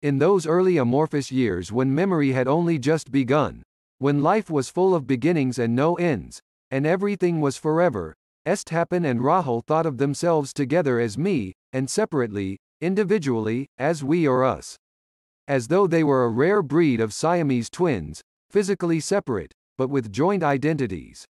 In those early amorphous years when memory had only just begun, when life was full of beginnings and no ends, and everything was forever, Esthappen and Rahul thought of themselves together as me, and separately, individually, as we or us. As though they were a rare breed of Siamese twins, physically separate, but with joint identities.